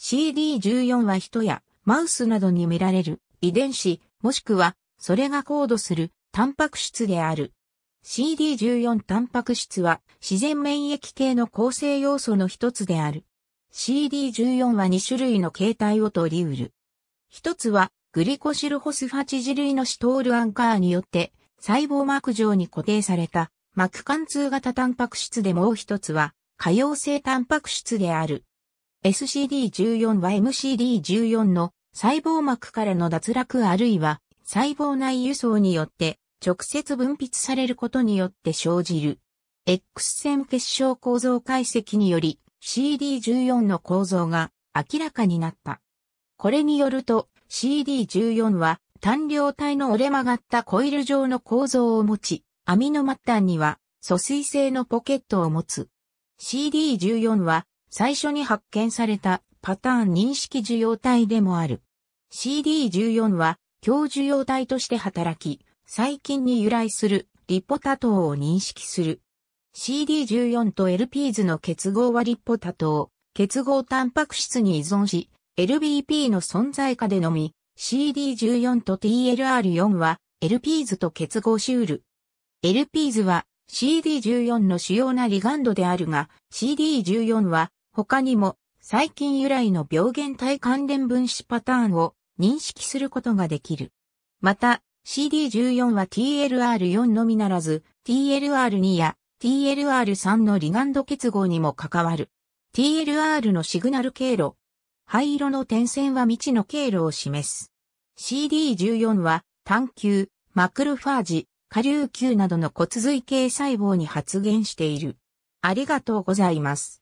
CD14 は人やマウスなどに見られる遺伝子、もしくはそれが高度するタンパク質である。CD14 タンパク質は自然免疫系の構成要素の一つである。CD14 は2種類の形態を取り得る。一つはグリコシルホスファチジ類のシトールアンカーによって細胞膜上に固定された膜貫通型タンパク質でもう一つは可溶性タンパク質である。SCD14 は MCD14 の細胞膜からの脱落あるいは細胞内輸送によって直接分泌されることによって生じる X 線結晶構造解析により CD14 の構造が明らかになった。これによると CD14 は単量体の折れ曲がったコイル状の構造を持ち、網の末端には疎水性のポケットを持つ。CD14 は最初に発見されたパターン認識受容体でもある。CD14 は強受容体として働き、細菌に由来するリポタ糖を認識する。CD14 と LP 図の結合はリポタ糖、結合タンパク質に依存し、LBP の存在下でのみ、CD14 と TLR4 は LP 図と結合しうる。LP 図は CD14 の主要なリガンドであるが、CD14 は他にも、細菌由来の病原体関連分子パターンを認識することができる。また、CD14 は TLR4 のみならず、TLR2 や TLR3 のリガンド結合にも関わる。TLR のシグナル経路。灰色の点線は未知の経路を示す。CD14 は、単球、マクロファージ、下流球などの骨髄系細胞に発現している。ありがとうございます。